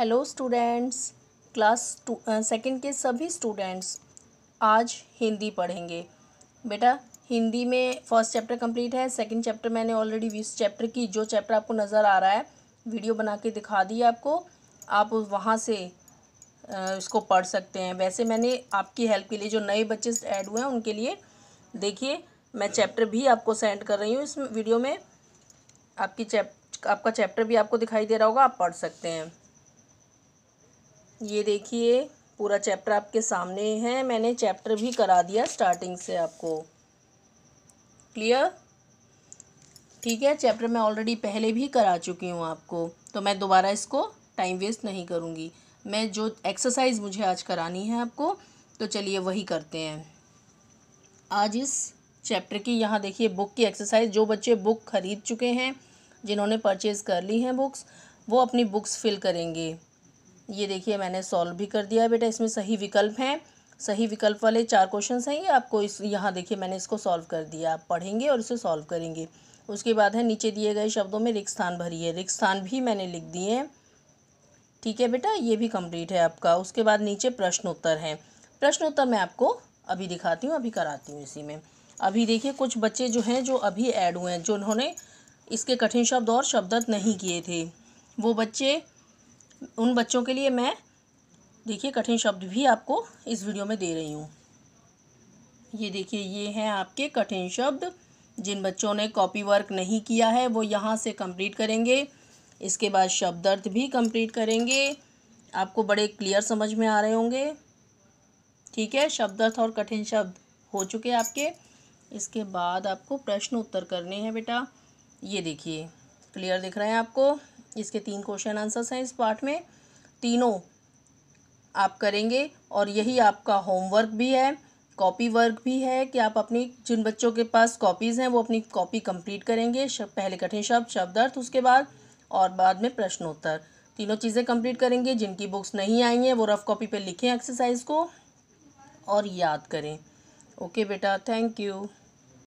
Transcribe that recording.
hello students class two second के सभी students आज हिंदी पढ़ेंगे बेटा हिंदी में फर्स्ट चैप्टर कंप्लीट है सेकंड चैप्टर मैंने ऑलरेडी बीस चैप्टर की जो चैप्टर आपको नज़र आ रहा है वीडियो बना के दिखा दी आपको आप वहाँ से uh, इसको पढ़ सकते हैं वैसे मैंने आपकी हेल्प के लिए जो नए बच्चे ऐड हुए हैं उनके लिए देखिए मैं चैप्टर भी आपको सेंड कर रही हूँ इस वीडियो में आपकी चैप आपका चैप्टर भी आपको दिखाई दे रहा होगा आप पढ़ सकते हैं ये देखिए पूरा चैप्टर आपके सामने है मैंने चैप्टर भी करा दिया स्टार्टिंग से आपको क्लियर ठीक है चैप्टर मैं ऑलरेडी पहले भी करा चुकी हूँ आपको तो मैं दोबारा इसको टाइम वेस्ट नहीं करूँगी मैं जो एक्सरसाइज मुझे आज करानी है आपको तो चलिए वही करते हैं आज इस चैप्टर की यहाँ देखिए बुक की एक्सरसाइज जो बच्चे बुक खरीद चुके हैं जिन्होंने परचेज़ कर ली हैं बुक्स वो अपनी बुक्स फिल करेंगे ये देखिए मैंने सॉल्व भी कर दिया बेटा इसमें सही विकल्प हैं सही विकल्प वाले चार क्वेश्चन हैं ये आपको इस यहाँ देखिए मैंने इसको सॉल्व कर दिया आप पढ़ेंगे और इसे सॉल्व करेंगे उसके बाद है नीचे दिए गए शब्दों में रिक्त स्थान है रिक्त स्थान भी मैंने लिख दिए हैं ठीक है बेटा ये भी कंप्लीट है आपका उसके बाद नीचे प्रश्नोत्तर है प्रश्नोत्तर मैं आपको अभी दिखाती हूँ अभी कराती हूँ इसी में अभी देखिए कुछ बच्चे जो हैं जो अभी ऐड हुए हैं जो उन्होंने इसके कठिन शब्द और शब्दत नहीं किए थे वो बच्चे उन बच्चों के लिए मैं देखिए कठिन शब्द भी आपको इस वीडियो में दे रही हूँ ये देखिए ये हैं आपके कठिन शब्द जिन बच्चों ने कॉपी वर्क नहीं किया है वो यहाँ से कंप्लीट करेंगे इसके बाद शब्द अर्थ भी कंप्लीट करेंगे आपको बड़े क्लियर समझ में आ रहे होंगे ठीक है शब्द अर्थ और कठिन शब्द हो चुके आपके इसके बाद आपको प्रश्न उत्तर करने हैं बेटा ये देखिए क्लियर दिख रहे हैं आपको इसके तीन क्वेश्चन आंसर्स हैं इस पार्ट में तीनों आप करेंगे और यही आपका होमवर्क भी है कॉपी वर्क भी है कि आप अपनी जिन बच्चों के पास कॉपीज़ हैं वो अपनी कॉपी कंप्लीट करेंगे पहले कठिन शब्द शब्द अर्थ उसके बाद और बाद में प्रश्नोत्तर तीनों चीज़ें कंप्लीट करेंगे जिनकी बुक्स नहीं आई हैं वो रफ़ कॉपी पे लिखें एक्सरसाइज को और याद करें ओके बेटा थैंक यू